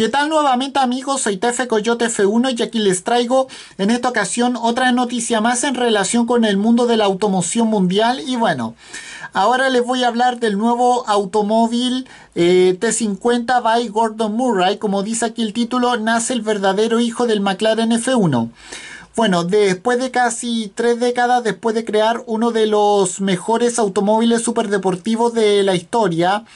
¿Qué tal nuevamente amigos? Soy TF Coyote F1 y aquí les traigo en esta ocasión otra noticia más en relación con el mundo de la automoción mundial y bueno, ahora les voy a hablar del nuevo automóvil eh, T50 by Gordon Murray, como dice aquí el título, nace el verdadero hijo del McLaren F1. Bueno, después de casi tres décadas, después de crear uno de los mejores automóviles superdeportivos de la historia,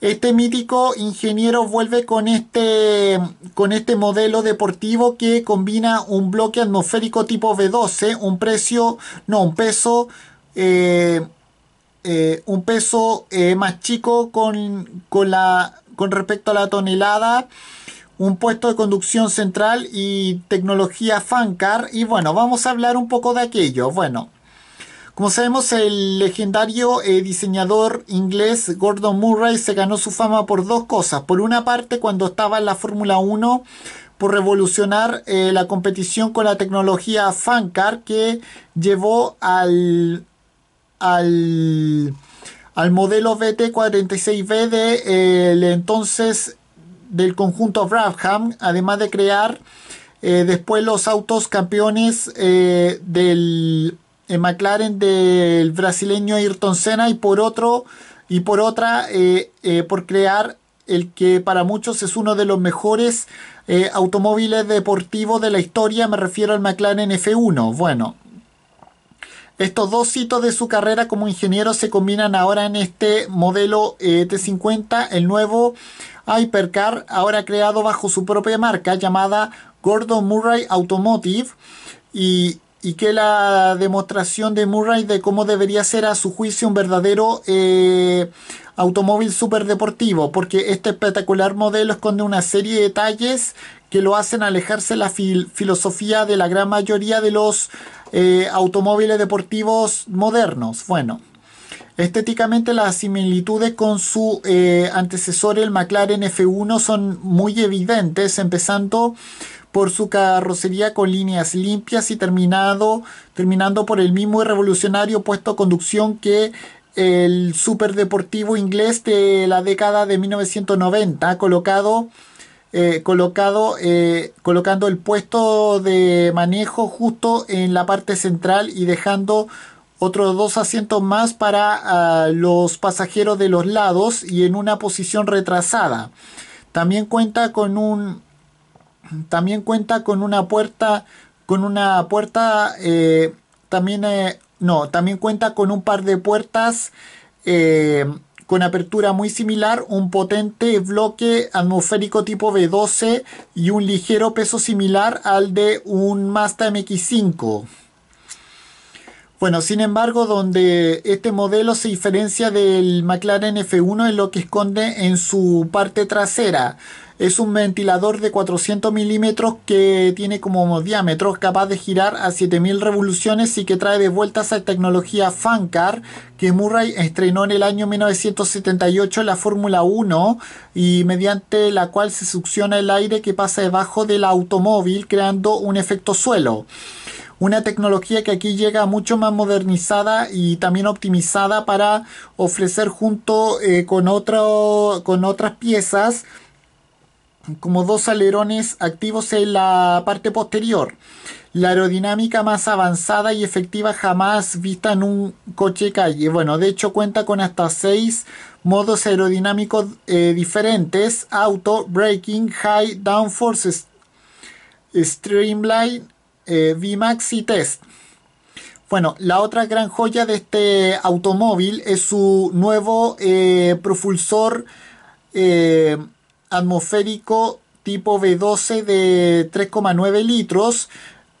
este mítico ingeniero vuelve con este, con este modelo deportivo que combina un bloque atmosférico tipo v 12 un precio, no, un peso, eh, eh, un peso eh, más chico con, con, la, con respecto a la tonelada un puesto de conducción central y tecnología Fancar. Y bueno, vamos a hablar un poco de aquello. Bueno, como sabemos, el legendario eh, diseñador inglés Gordon Murray se ganó su fama por dos cosas. Por una parte, cuando estaba en la Fórmula 1, por revolucionar eh, la competición con la tecnología Fancar que llevó al, al, al modelo BT46B del eh, el entonces del conjunto Brabham, además de crear después los autos campeones del, eh, McLaren del brasileño Ayrton Senna y por otro y por otra eh, eh, por crear el que para muchos es uno de los mejores automóviles deportivos de la historia, me refiero al McLaren F1. Bueno, estos dos hitos de su carrera como ingeniero se combinan ahora en este modelo T50, el nuevo Hypercar, ahora creado bajo su propia marca llamada Gordon Murray Automotive. Y y que la demostración de Murray de cómo debería ser a su juicio un verdadero eh, automóvil superdeportivo, porque este espectacular modelo esconde una serie de detalles que lo hacen alejarse la filosofía de la gran mayoría de los eh, automóviles deportivos modernos. Bueno, estéticamente las similitudes con su eh, antecesor el McLaren F1 son muy evidentes, empezando por su carrocería con líneas limpias y terminado, terminando por el mismo revolucionario puesto de conducción que el superdeportivo inglés de la década de 1990, colocado, eh, colocado eh, colocando el puesto de manejo justo en la parte central y dejando otros dos asientos más para ah, los pasajeros de los lados y en una posición retrasada. También cuenta con un también cuenta con una puerta, con una puerta, eh, también, eh, no, también cuenta con un par de puertas eh, con apertura muy similar, un potente bloque atmosférico tipo B12 y un ligero peso similar al de un Mazda MX5. Bueno, sin embargo, donde este modelo se diferencia del McLaren F1 es lo que esconde en su parte trasera. Es un ventilador de 400 milímetros que tiene como diámetro capaz de girar a 7000 revoluciones y que trae de vuelta esa tecnología Fancar que Murray estrenó en el año 1978 en la Fórmula 1 y mediante la cual se succiona el aire que pasa debajo del automóvil creando un efecto suelo. Una tecnología que aquí llega mucho más modernizada y también optimizada para ofrecer junto eh, con, con otras piezas como dos alerones activos en la parte posterior. La aerodinámica más avanzada y efectiva jamás vista en un coche calle. Bueno, de hecho cuenta con hasta seis modos aerodinámicos eh, diferentes. Auto, braking, high, downforce, streamline, eh, VMAX y Test. Bueno, la otra gran joya de este automóvil es su nuevo eh, propulsor eh, atmosférico tipo V12 de 3,9 litros,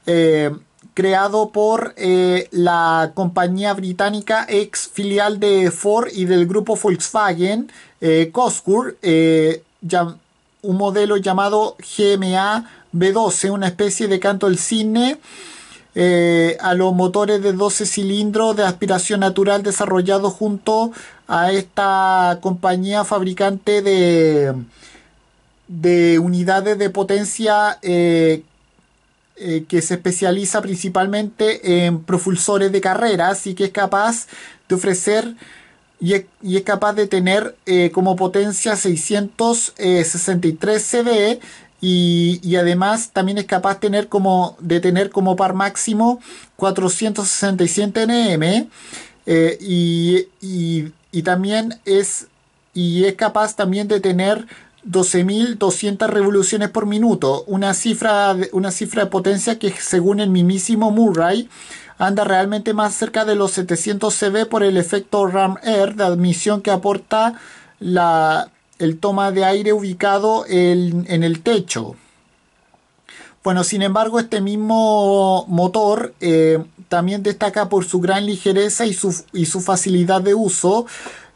eh, creado por la compañía británica ex filial de Ford y del grupo Volkswagen, ya un modelo llamado GMA B12, una especie de canto del cine eh, a los motores de 12 cilindros de aspiración natural desarrollado junto a esta compañía fabricante de, de unidades de potencia eh, eh, que se especializa principalmente en propulsores de carreras, y que es capaz de ofrecer y es, capaz de tener como potencia 663 CV y, además también es capaz de tener como par máximo 467 NM eh, y, también es y es capaz también de tener 12.200 revoluciones por minuto, una cifra, una cifra de potencia que según el mismísimo Murray anda realmente más cerca de los 700 CV por el efecto RAM-Air de admisión que aporta la, el toma de aire ubicado en, el techo. Bueno, sin embargo, este mismo motor eh, también destaca por su gran ligereza y su, facilidad de uso,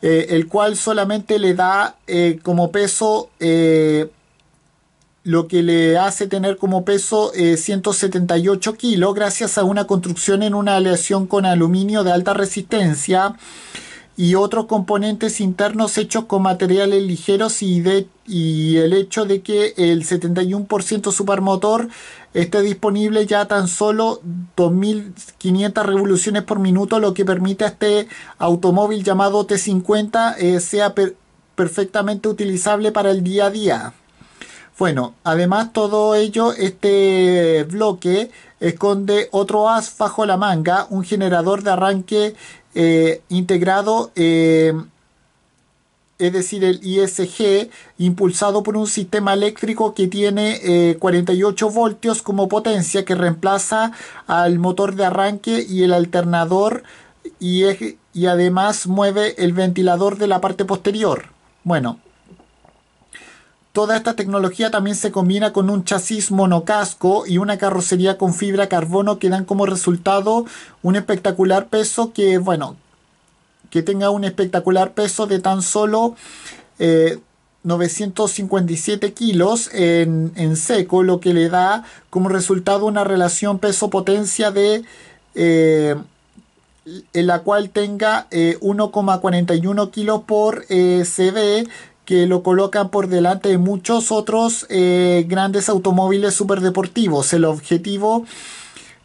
eh, el cual solamente le da eh, como peso, lo que le hace tener como peso 178 kilos, gracias a una construcción en una aleación con aluminio de alta resistencia y otros componentes internos hechos con materiales ligeros y, de, y el hecho de que el 71% supermotor esté disponible ya tan solo 2.500 revoluciones por minuto, lo que permite a este automóvil llamado T50 eh, sea perfectamente utilizable para el día a día. Bueno, además todo ello, este bloque esconde otro as bajo la manga, un generador de arranque eh, integrado, eh, es decir, el ISG, impulsado por un sistema eléctrico que tiene 48 eh, voltios como potencia, que reemplaza al motor de arranque y el alternador y, y además mueve el ventilador de la parte posterior. Bueno, Toda esta tecnología también se combina con un chasis monocasco y una carrocería con fibra carbono que dan como resultado un espectacular peso que, bueno, que tenga un espectacular peso de tan solo 957 eh, kilos en, seco, lo que le da como resultado una relación peso-potencia de... Eh, en la cual tenga 1,41 eh, kilos por CD que lo colocan por delante de muchos otros eh, grandes automóviles superdeportivos. El objetivo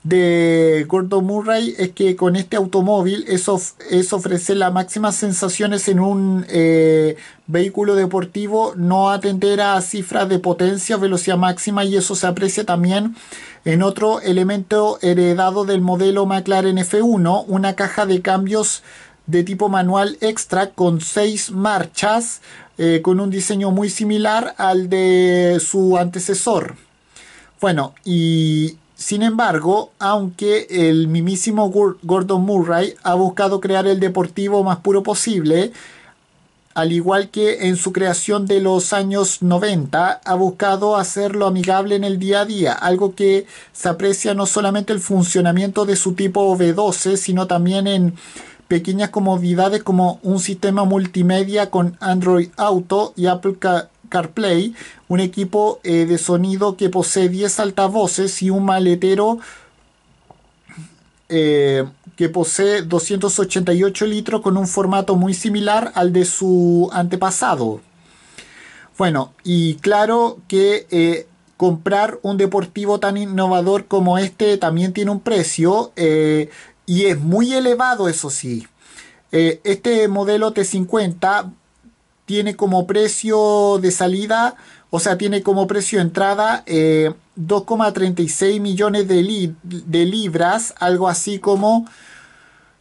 de Gordon Murray es que con este automóvil es, ofrecer las máximas sensaciones en un eh, vehículo deportivo, no atender a cifras de potencia, velocidad máxima y eso se aprecia también en otro elemento heredado del modelo McLaren F1, una caja de cambios de tipo manual extra con seis marchas eh, con un diseño muy similar al de su antecesor. Bueno, y sin embargo, aunque el mimísimo Gordon Murray ha buscado crear el deportivo más puro posible, al igual que en su creación de los años 90, ha buscado hacerlo amigable en el día a día, algo que se aprecia no solamente el funcionamiento de su tipo B12, sino también en pequeñas comodidades como un sistema multimedia con Android Auto y Apple CarPlay, un equipo eh, de sonido que posee 10 altavoces y un maletero eh, que posee 288 litros con un formato muy similar al de su antepasado. Bueno, y claro que eh, comprar un deportivo tan innovador como este también tiene un precio y es muy elevado, eso sí. Eh, este modelo T50 tiene como precio de salida, o sea, tiene como precio de entrada 2,36 eh, millones de, de, libras, algo así como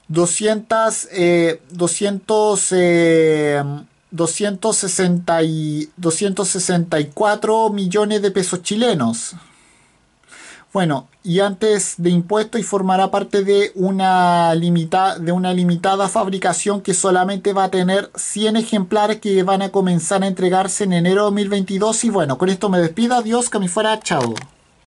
260 264 eh, millones de pesos chilenos. Bueno, y antes de impuestos y formará parte de una, limita, de una limitada fabricación que solamente va a tener 100 ejemplares que van a comenzar a entregarse en enero de 2022. Y bueno, con esto me despido. Adiós, que me fuera. Chao.